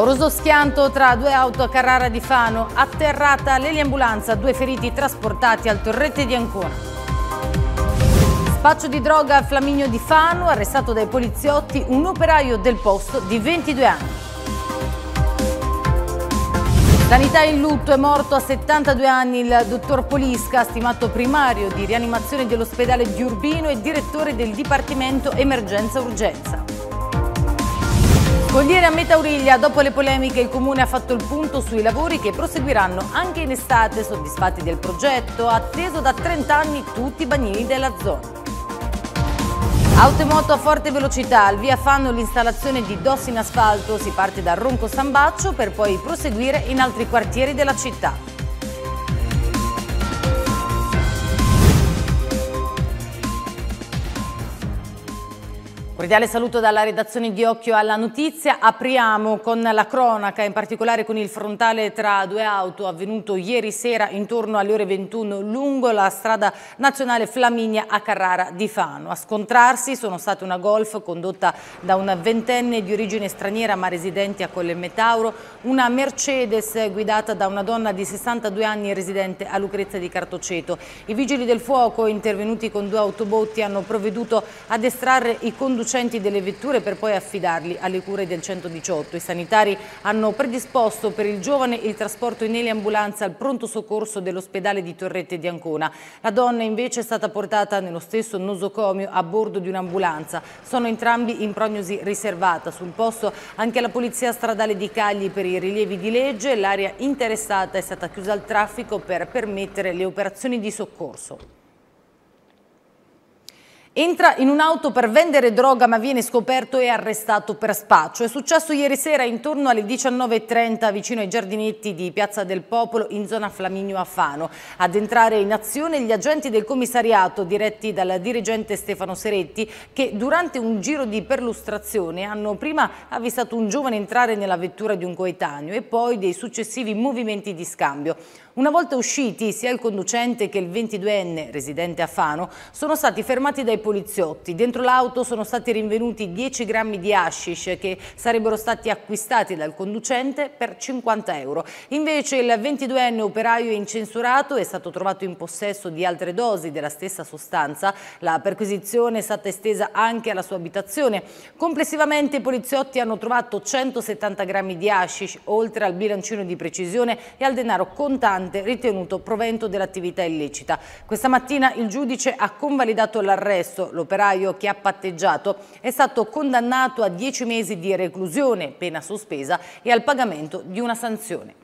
Pauroso schianto tra due auto a Carrara di Fano, atterrata l'eliambulanza, due feriti trasportati al torrette di Ancona. Spaccio di droga a Flaminio di Fano, arrestato dai poliziotti, un operaio del posto di 22 anni. Sanità in lutto è morto a 72 anni il dottor Polisca, stimato primario di rianimazione dell'ospedale di Urbino e direttore del Dipartimento Emergenza Urgenza. Cogliera a Metauriglia, dopo le polemiche il comune ha fatto il punto sui lavori che proseguiranno anche in estate, soddisfatti del progetto, atteso da 30 anni tutti i bagnini della zona. Automoto a forte velocità, al via fanno l'installazione di dossi in asfalto, si parte da Ronco Sambaccio per poi proseguire in altri quartieri della città. Cordiale saluto dalla redazione di Occhio alla Notizia. Apriamo con la cronaca, in particolare con il frontale tra due auto avvenuto ieri sera intorno alle ore 21 lungo la strada nazionale Flaminia a Carrara di Fano. A scontrarsi sono state una golf condotta da una ventenne di origine straniera ma residente a Colle Metauro, una Mercedes guidata da una donna di 62 anni residente a Lucrezia di Cartoceto. I vigili del fuoco intervenuti con due autobotti hanno provveduto ad estrarre i conduttori conducenti delle vetture per poi affidarli alle cure del 118. I sanitari hanno predisposto per il giovane il trasporto in eliambulanza al pronto soccorso dell'ospedale di Torrette di Ancona. La donna invece è stata portata nello stesso nosocomio a bordo di un'ambulanza. Sono entrambi in prognosi riservata. Sul posto anche la polizia stradale di Cagli per i rilievi di legge. L'area interessata è stata chiusa al traffico per permettere le operazioni di soccorso. Entra in un'auto per vendere droga ma viene scoperto e arrestato per spaccio. È successo ieri sera intorno alle 19.30 vicino ai giardinetti di Piazza del Popolo in zona Flaminio a Fano. Ad entrare in azione gli agenti del commissariato diretti dal dirigente Stefano Seretti che durante un giro di perlustrazione hanno prima avvistato un giovane entrare nella vettura di un coetaneo e poi dei successivi movimenti di scambio. Una volta usciti, sia il conducente che il 22enne, residente a Fano, sono stati fermati dai poliziotti. Dentro l'auto sono stati rinvenuti 10 grammi di hashish che sarebbero stati acquistati dal conducente per 50 euro. Invece il 22enne operaio incensurato è stato trovato in possesso di altre dosi della stessa sostanza. La perquisizione è stata estesa anche alla sua abitazione. Complessivamente i poliziotti hanno trovato 170 grammi di hashish, oltre al bilancino di precisione e al denaro contante aggravante ritenuto provento dell'attività illecita. Questa mattina il giudice ha convalidato l'arresto. L'operaio che ha patteggiato è stato condannato a 10 mesi di reclusione, pena sospesa, e al pagamento di una sanzione.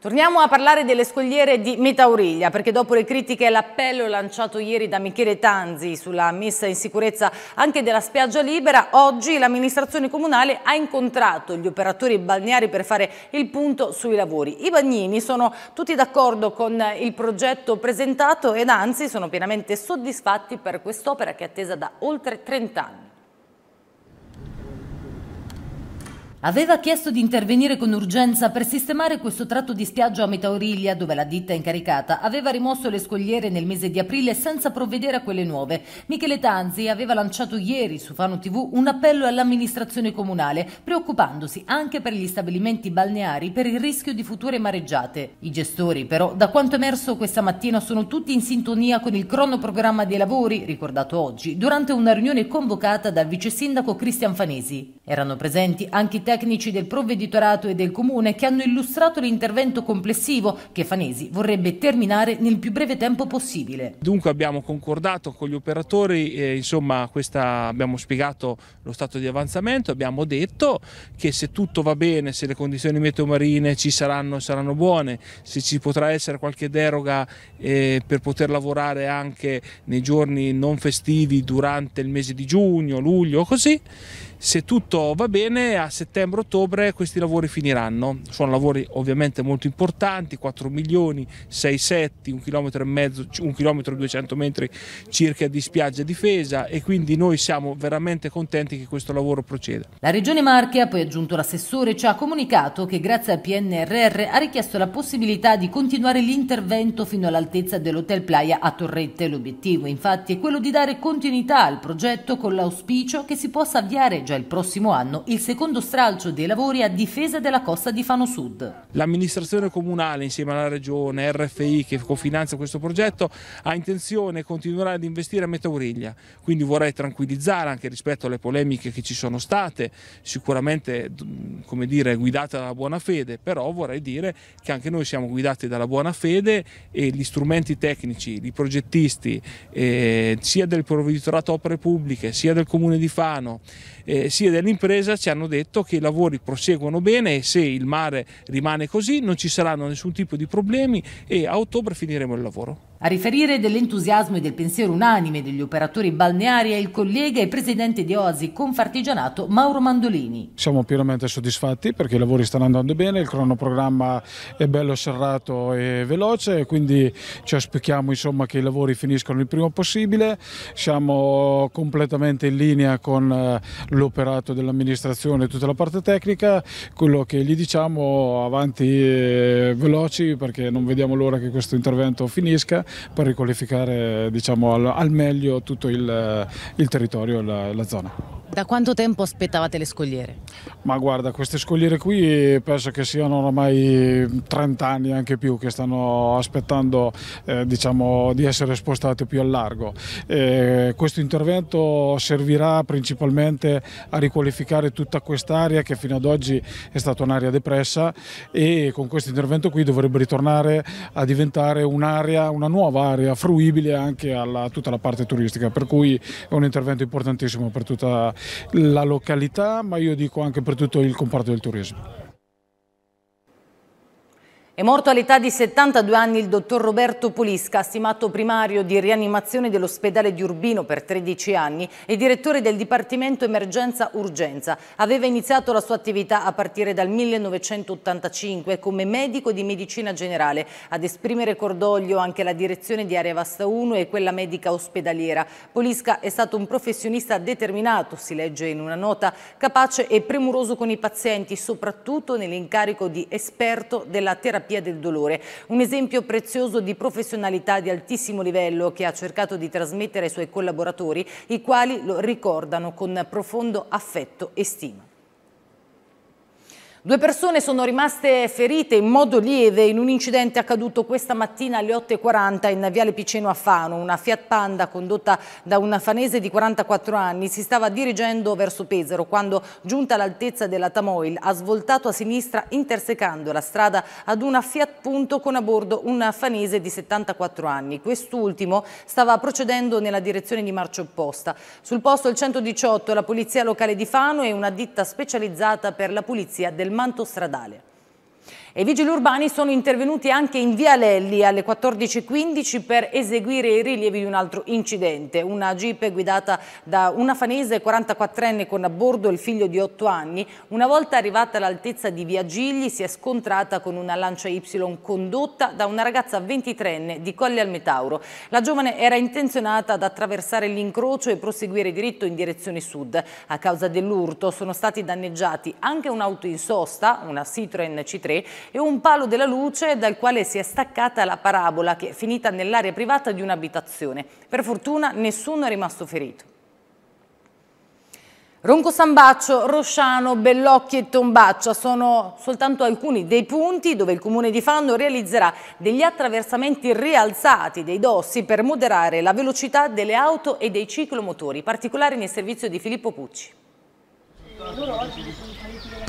Torniamo a parlare delle scogliere di Metauriglia perché dopo le critiche e l'appello lanciato ieri da Michele Tanzi sulla messa in sicurezza anche della spiaggia libera, oggi l'amministrazione comunale ha incontrato gli operatori balneari per fare il punto sui lavori. I bagnini sono tutti d'accordo con il progetto presentato ed anzi sono pienamente soddisfatti per quest'opera che è attesa da oltre 30 anni. aveva chiesto di intervenire con urgenza per sistemare questo tratto di spiaggia a metà Origlia dove la ditta incaricata aveva rimosso le scogliere nel mese di aprile senza provvedere a quelle nuove. Michele Tanzi aveva lanciato ieri su Fano TV un appello all'amministrazione comunale preoccupandosi anche per gli stabilimenti balneari per il rischio di future mareggiate. I gestori però da quanto emerso questa mattina sono tutti in sintonia con il cronoprogramma dei lavori ricordato oggi durante una riunione convocata dal vice sindaco Cristian Fanesi. Erano presenti anche i tecnici del provveditorato e del comune che hanno illustrato l'intervento complessivo che Fanesi vorrebbe terminare nel più breve tempo possibile. Dunque abbiamo concordato con gli operatori, eh, insomma questa, abbiamo spiegato lo stato di avanzamento, abbiamo detto che se tutto va bene, se le condizioni meteomarine ci saranno, saranno buone, se ci potrà essere qualche deroga eh, per poter lavorare anche nei giorni non festivi durante il mese di giugno, luglio, così se tutto va bene, a settembre-ottobre questi lavori finiranno. Sono lavori ovviamente molto importanti, 4 milioni, 6 setti, 1 km e mezzo, 1 km e 200 metri circa di spiaggia difesa e quindi noi siamo veramente contenti che questo lavoro proceda. La Regione Marche ha poi aggiunto l'assessore, ci ha comunicato che grazie al PNRR ha richiesto la possibilità di continuare l'intervento fino all'altezza dell'Hotel Playa a Torrette. L'obiettivo infatti è quello di dare continuità al progetto con l'auspicio che si possa avviare già già il prossimo anno il secondo stralcio dei lavori a difesa della costa di Fano Sud. L'amministrazione comunale insieme alla regione, RFI che cofinanzia questo progetto ha intenzione di continuare ad investire a metà Metauriglia, quindi vorrei tranquillizzare anche rispetto alle polemiche che ci sono state, sicuramente come dire, guidate dalla buona fede, però vorrei dire che anche noi siamo guidati dalla buona fede e gli strumenti tecnici, i progettisti, eh, sia del provveditorato opere pubbliche, sia del comune di Fano, eh, sia dell'impresa ci hanno detto che i lavori proseguono bene e se il mare rimane così non ci saranno nessun tipo di problemi e a ottobre finiremo il lavoro. A riferire dell'entusiasmo e del pensiero unanime degli operatori balneari è il collega e presidente di Oasi Confartigianato Mauro Mandolini. Siamo pienamente soddisfatti perché i lavori stanno andando bene, il cronoprogramma è bello serrato e veloce, quindi ci aspettiamo insomma, che i lavori finiscano il prima possibile. Siamo completamente in linea con eh, l'operato dell'amministrazione e tutta la parte tecnica. Quello che gli diciamo avanti eh, veloci perché non vediamo l'ora che questo intervento finisca per riqualificare diciamo, al, al, meglio tutto il, il territorio e la, la zona. Da quanto tempo aspettavate le scogliere? Ma guarda, queste scogliere qui penso che siano ormai 30 anni anche più che stanno aspettando eh, diciamo, di essere spostate più a largo. Eh, questo intervento servirà principalmente a riqualificare tutta quest'area che fino ad oggi è stata un'area depressa e con questo intervento qui dovrebbe ritornare a diventare un'area, una nuova area fruibile anche a tutta la parte turistica, per cui è un intervento importantissimo per tutta la città la località, ma io dico anche per tutto il comparto del turismo. È morto all'età di 72 anni il dottor Roberto Polisca, stimato primario di rianimazione dell'ospedale di Urbino per 13 anni e direttore del Dipartimento Emergenza Urgenza. Aveva iniziato la sua attività a partire dal 1985 come medico di medicina generale. Ad esprimere cordoglio anche la direzione di Area Vasta 1 e quella medica ospedaliera. Polisca è stato un professionista determinato, si legge in una nota, capace e premuroso con i pazienti, soprattutto nell'incarico di esperto della terapia terapia del dolore. Un esempio prezioso di professionalità di altissimo livello che ha cercato di trasmettere ai suoi collaboratori, i quali lo ricordano con profondo affetto e stima. Due persone sono rimaste ferite in modo lieve in un incidente accaduto questa mattina alle 8.40 in Viale Piceno a Fano. Una Fiat Panda condotta da un fanese di 44 anni si stava dirigendo verso Pesaro quando, giunta all'altezza della Tamoil, ha svoltato a sinistra intersecando la strada ad una Fiat Punto con a bordo un fanese di 74 anni. Quest'ultimo stava procedendo nella direzione di marcia opposta. Sul posto il 118 la Polizia Locale di Fano e una ditta specializzata per la pulizia del il manto stradale i vigili urbani sono intervenuti anche in Via Lelli alle 14.15 per eseguire i rilievi di un altro incidente. Una jeep guidata da una fanese 44enne con a bordo il figlio di 8 anni, una volta arrivata all'altezza di Via Gigli si è scontrata con una Lancia Y condotta da una ragazza 23enne di Colle al Metauro. La giovane era intenzionata ad attraversare l'incrocio e proseguire diritto in direzione sud. A causa dell'urto sono stati danneggiati anche un'auto in sosta, una Citroen C3, e un palo della luce dal quale si è staccata la parabola che è finita nell'area privata di un'abitazione. Per fortuna nessuno è rimasto ferito. Ronco Sambaccio, Rosciano, Bellocchi e Tombaccia sono soltanto alcuni dei punti dove il comune di Fanno realizzerà degli attraversamenti rialzati dei dossi per moderare la velocità delle auto e dei ciclomotori, particolari nel servizio di Filippo Pucci.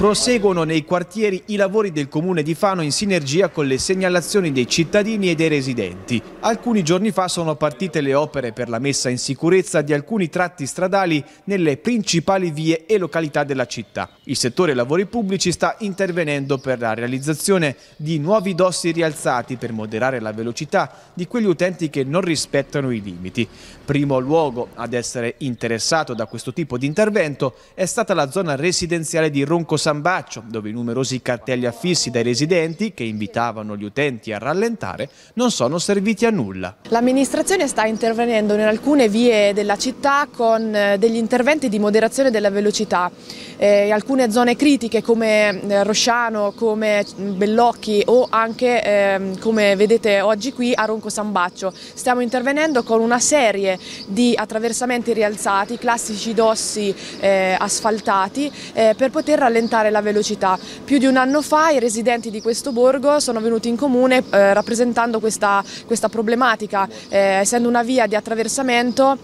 Proseguono nei quartieri i lavori del comune di Fano in sinergia con le segnalazioni dei cittadini e dei residenti. Alcuni giorni fa sono partite le opere per la messa in sicurezza di alcuni tratti stradali nelle principali vie e località della città. Il settore lavori pubblici sta intervenendo per la realizzazione di nuovi dossi rialzati per moderare la velocità di quegli utenti che non rispettano i limiti. Primo luogo ad essere interessato da questo tipo di intervento è stata la zona residenziale di Roncosano San dove i numerosi cartelli affissi dai residenti che invitavano gli utenti a rallentare non sono serviti a nulla. L'amministrazione sta intervenendo in alcune vie della città con eh, degli interventi di moderazione della velocità eh, alcune zone critiche come eh, Rosciano, come mm, Bellocchi o anche eh, come vedete oggi qui a Ronco Sambaccio. Stiamo intervenendo con una serie di attraversamenti rialzati, classici dossi eh, asfaltati eh, per poter rallentare la velocità. Più di un anno fa i residenti di questo borgo sono venuti in comune eh, rappresentando questa, questa problematica, essendo una via di attraversamento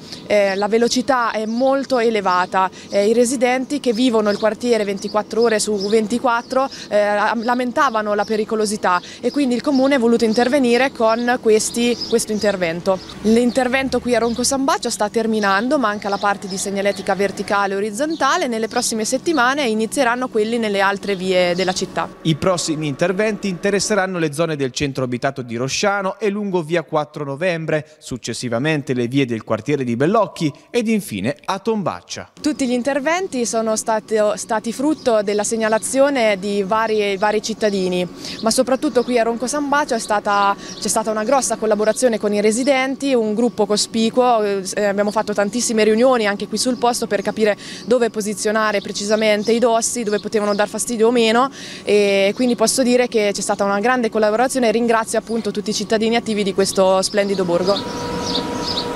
la velocità è molto elevata, i residenti che vivono controllano il quartiere 24 ore su 24 eh, lamentavano la pericolosità e quindi il comune è voluto intervenire con questi, questo intervento. L'intervento qui a Ronco San Baccio sta terminando, manca la parte di segnaletica verticale e orizzontale, nelle prossime settimane inizieranno quelli nelle altre vie della città. I prossimi interventi interesseranno le zone del centro abitato di Rosciano e lungo via 4 novembre, successivamente le vie del quartiere di Bellocchi ed infine a Tombaccia. Tutti gli interventi sono stati stati frutto della segnalazione di vari, vari cittadini, ma soprattutto qui a Ronco San Bacio c'è stata, stata una grossa collaborazione con i residenti, un gruppo cospicuo, eh, abbiamo fatto tantissime riunioni anche qui sul posto per capire dove posizionare precisamente i dossi, dove potevano dar fastidio o meno e quindi posso dire che c'è stata una grande collaborazione e ringrazio appunto tutti i cittadini attivi di questo splendido borgo.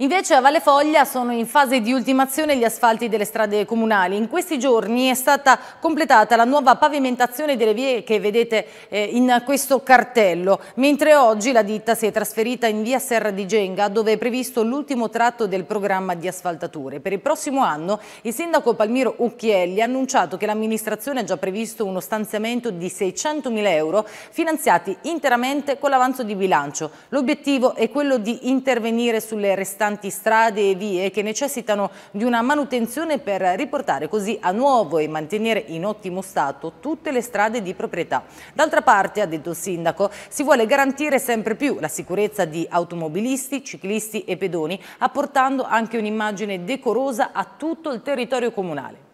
Invece a Valle Foglia sono in fase di ultimazione gli asfalti delle strade comunali. In questi giorni è stata completata la nuova pavimentazione delle vie che vedete eh, in questo cartello, mentre oggi la ditta si è trasferita in via Serra di Genga dove è previsto l'ultimo tratto del programma di asfaltature. Per il prossimo anno il sindaco Palmiro Ucchielli ha annunciato che l'amministrazione ha già previsto uno stanziamento di 600 mila euro finanziati interamente con l'avanzo di bilancio. L'obiettivo è quello di intervenire sulle restanti importanti strade e vie che necessitano di una manutenzione per riportare così a nuovo e mantenere in ottimo stato tutte le strade di proprietà. D'altra parte, ha detto il sindaco, si vuole garantire sempre più la sicurezza di automobilisti, ciclisti e pedoni, apportando anche un'immagine decorosa a tutto il territorio comunale.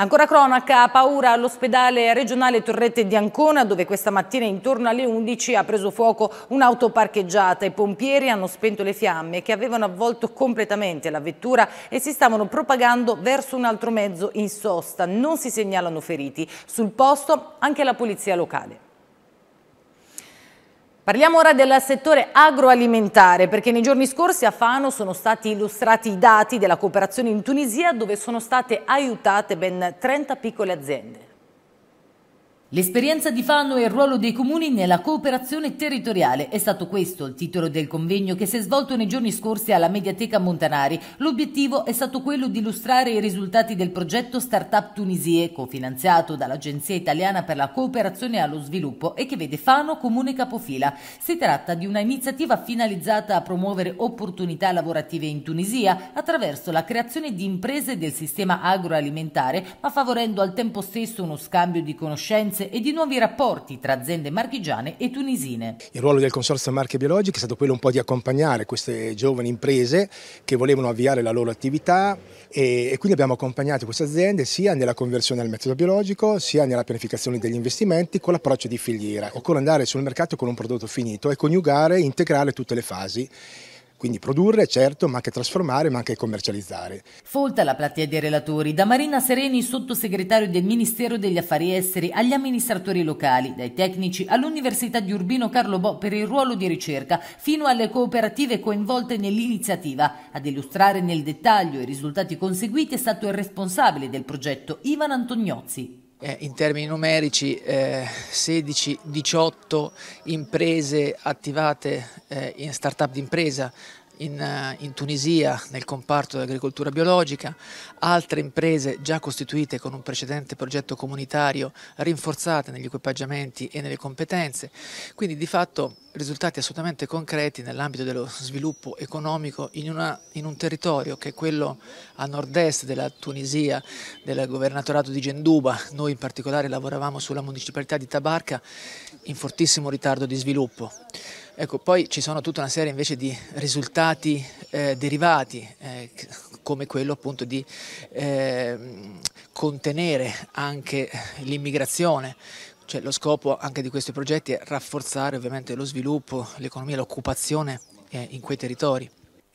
Ancora cronaca, paura all'ospedale regionale Torrette di Ancona dove questa mattina intorno alle 11 ha preso fuoco un'auto parcheggiata. I pompieri hanno spento le fiamme che avevano avvolto completamente la vettura e si stavano propagando verso un altro mezzo in sosta. Non si segnalano feriti. Sul posto anche la polizia locale. Parliamo ora del settore agroalimentare perché nei giorni scorsi a Fano sono stati illustrati i dati della cooperazione in Tunisia dove sono state aiutate ben 30 piccole aziende. L'esperienza di Fano e il ruolo dei comuni nella cooperazione territoriale è stato questo il titolo del convegno che si è svolto nei giorni scorsi alla Mediateca Montanari. L'obiettivo è stato quello di illustrare i risultati del progetto Startup Tunisie, cofinanziato dall'Agenzia Italiana per la Cooperazione allo Sviluppo e che vede Fano comune capofila. Si tratta di una iniziativa finalizzata a promuovere opportunità lavorative in Tunisia attraverso la creazione di imprese del sistema agroalimentare, ma favorendo al tempo stesso uno scambio di conoscenze esperienze e di nuovi rapporti tra aziende marchigiane e tunisine. Il ruolo del Consorzio Marche Biologiche è stato quello un po' di accompagnare queste giovani imprese che volevano avviare la loro attività e, e quindi abbiamo accompagnato queste aziende sia nella conversione al metodo biologico sia nella pianificazione degli investimenti con l'approccio di filiera. Occorre andare sul mercato con un prodotto finito e coniugare, integrare tutte le fasi. Quindi produrre, certo, ma anche trasformare, ma anche commercializzare. Folta la platea dei relatori, da Marina Sereni, sottosegretario del Ministero degli Affari Esteri, agli amministratori locali, dai tecnici all'Università di Urbino Carlo Bo per il ruolo di ricerca, fino alle cooperative coinvolte nell'iniziativa. Ad illustrare nel dettaglio i risultati conseguiti è stato il responsabile del progetto, Ivan Antoniozzi eh, in termini numerici eh, 16-18 imprese attivate eh, in startup d'impresa in, eh, in Tunisia nel comparto dell'agricoltura biologica, altre imprese già costituite con un precedente progetto comunitario rinforzate negli equipaggiamenti e nelle competenze, quindi di fatto risultati assolutamente concreti nell'ambito dello sviluppo economico in, una, in, un territorio che è quello a nord-est della Tunisia, del governatorato di Genduba, noi in particolare lavoravamo sulla municipalità di Tabarca in fortissimo ritardo di sviluppo. Ecco, poi ci sono tutta una serie invece di risultati eh, derivati, eh, come quello appunto di eh, contenere anche l'immigrazione. Cioè, lo scopo anche di questi progetti è rafforzare ovviamente lo sviluppo, l'economia, l'occupazione eh, in quei territori.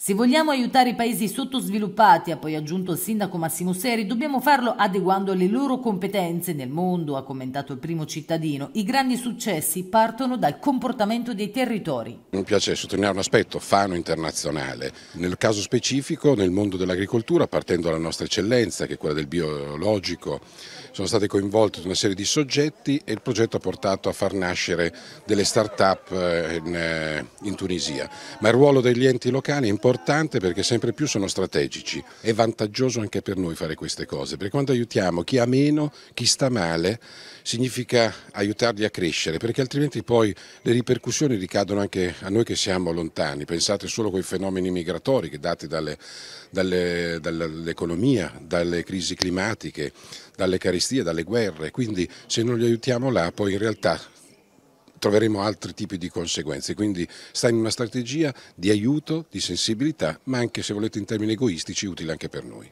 Se vogliamo aiutare i paesi sottosviluppati, ha poi aggiunto il sindaco Massimo Seri, dobbiamo farlo adeguando le loro competenze nel mondo, ha commentato il primo cittadino. I grandi successi partono dal comportamento dei territori. Mi piace sottolineare un aspetto, fano internazionale. Nel caso specifico, nel mondo dell'agricoltura, partendo dalla nostra eccellenza, che è quella del biologico, sono state coinvolte una serie di soggetti e il progetto ha portato a far nascere delle start-up eh, in, eh, in Tunisia. Ma il ruolo degli enti locali è importante importante perché sempre più sono strategici. È vantaggioso anche per noi fare queste cose, perché quando aiutiamo chi ha meno, chi sta male, significa aiutarli a crescere, perché altrimenti poi le ripercussioni ricadono anche a noi che siamo lontani. Pensate solo a quei fenomeni migratori che dati dall'economia, dalle, dalle, dalle crisi climatiche, dalle carestie, dalle guerre. Quindi se non li aiutiamo là, poi in realtà troveremo altri tipi di conseguenze. Quindi sta in una strategia di aiuto, di sensibilità, ma anche se volete in termini egoistici utile anche per noi.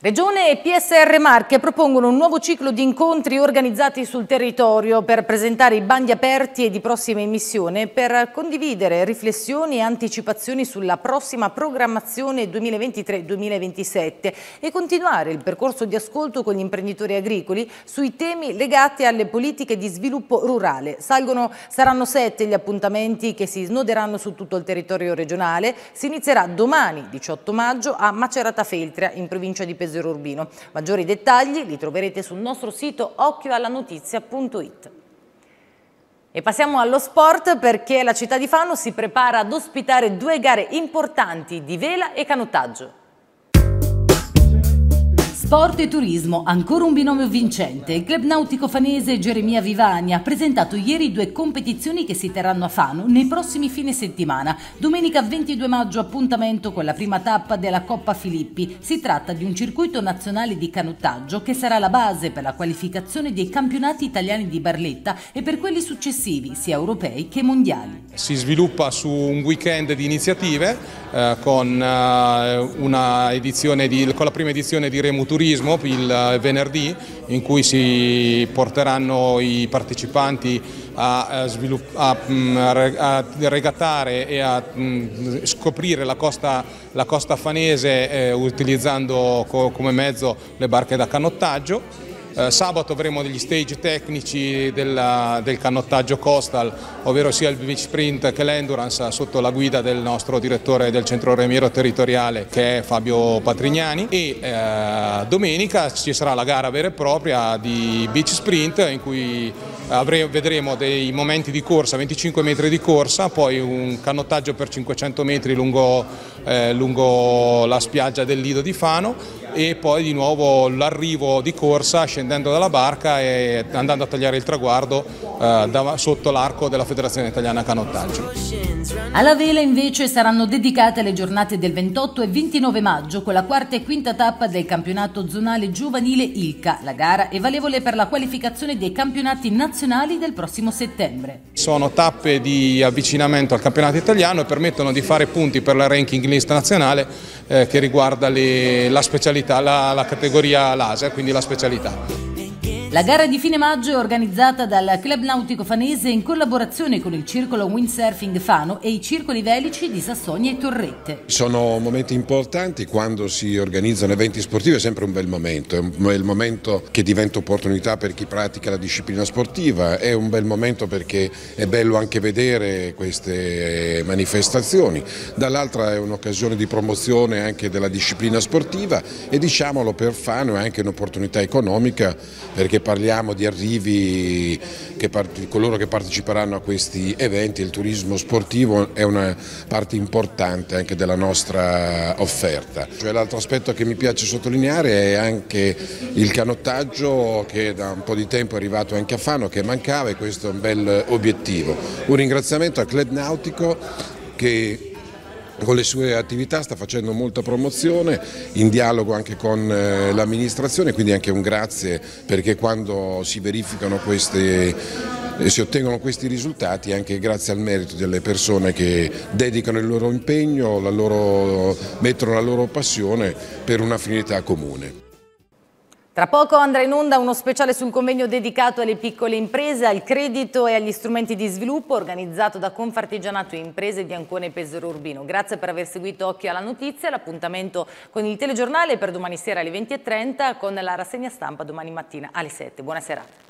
Regione e PSR Marche propongono un nuovo ciclo di incontri organizzati sul territorio per presentare i bandi aperti e di prossima emissione per condividere riflessioni e anticipazioni sulla prossima programmazione 2023-2027 e continuare il percorso di ascolto con gli imprenditori agricoli sui temi legati alle politiche di sviluppo rurale. Salgono, saranno sette gli appuntamenti che si snoderanno su tutto il territorio regionale. Si inizierà domani, 18 maggio, a Macerata Feltria, in provincia di Pesaro Cesare Urbino. Maggiori dettagli li troverete sul nostro sito occhioallanotizia.it. E passiamo allo sport perché la città di Fano si prepara ad ospitare due gare importanti di vela e canottaggio. Sport e turismo, ancora un binomio vincente. Il club nautico fanese Geremia Vivani ha presentato ieri due competizioni che si terranno a Fano nei prossimi fine settimana. Domenica 22 maggio appuntamento con la prima tappa della Coppa Filippi. Si tratta di un circuito nazionale di canottaggio che sarà la base per la qualificazione dei campionati italiani di Barletta e per quelli successivi, sia europei che mondiali. Si sviluppa su un weekend di iniziative eh, con, eh, edizione di, con la prima edizione di Remo Turismo turismo il eh, venerdì in cui si porteranno i partecipanti a, eh, a, mm, a regattare e a mm, scoprire la costa, la costa fanese eh, utilizzando co come mezzo le barche da canottaggio. Eh, sabato avremo degli stage tecnici della, del canottaggio coastal, ovvero sia il beach sprint che l'endurance sotto la guida del nostro direttore del centro remiero territoriale che è Fabio Patrignani e eh, domenica ci sarà la gara vera e propria di beach sprint in cui vedremo dei momenti di corsa, 25 metri di corsa, poi un canottaggio per 500 metri lungo, eh, lungo la spiaggia del Lido di Fano e poi di nuovo l'arrivo di corsa scendendo dalla barca e andando a tagliare il traguardo eh, da, sotto l'arco della Federazione Italiana Canottaggio. Alla vela invece saranno dedicate le giornate del 28 e 29 maggio con la quarta e quinta tappa del campionato zonale giovanile ILCA. La gara è valevole per la qualificazione dei campionati nazionali del prossimo settembre. Sono tappe di avvicinamento al campionato italiano e permettono di fare punti per la ranking list nazionale eh, che riguarda le, la specialità, la, la categoria laser, quindi la specialità. La gara di fine maggio è organizzata dal Club Nautico Fanese in collaborazione con il Circolo Windsurfing Fano e i circoli velici di Sassonia e Torrette. Sono momenti importanti, quando si organizzano eventi sportivi è sempre un bel momento, è un bel momento che diventa opportunità per chi pratica la disciplina sportiva, è un bel momento perché è bello anche vedere queste manifestazioni, dall'altra è un'occasione di promozione anche della disciplina sportiva e diciamolo per Fano è anche un'opportunità economica perché che parliamo di arrivi, che part... coloro che parteciperanno a questi eventi, il turismo sportivo è una parte importante anche della nostra offerta. Cioè, L'altro aspetto che mi piace sottolineare è anche il canottaggio che da un po' di tempo è arrivato anche a Fano, che mancava e questo è un bel obiettivo. Un ringraziamento a Club Nautico che con le sue attività sta facendo molta promozione in dialogo anche con eh, l'amministrazione, quindi anche un grazie perché quando si verificano queste e eh, si ottengono questi risultati anche grazie al merito delle persone che dedicano il loro impegno, la loro, mettono la loro passione per una finalità comune. Tra poco andrà in onda uno speciale sul convegno dedicato alle piccole imprese, al credito e agli strumenti di sviluppo organizzato da Confartigianato e Imprese di Ancona e Pesaro Urbino. Grazie per aver seguito Occhio alla Notizia, l'appuntamento con il telegiornale per domani sera alle 20.30 con la rassegna stampa domani mattina alle 7. Buona serata.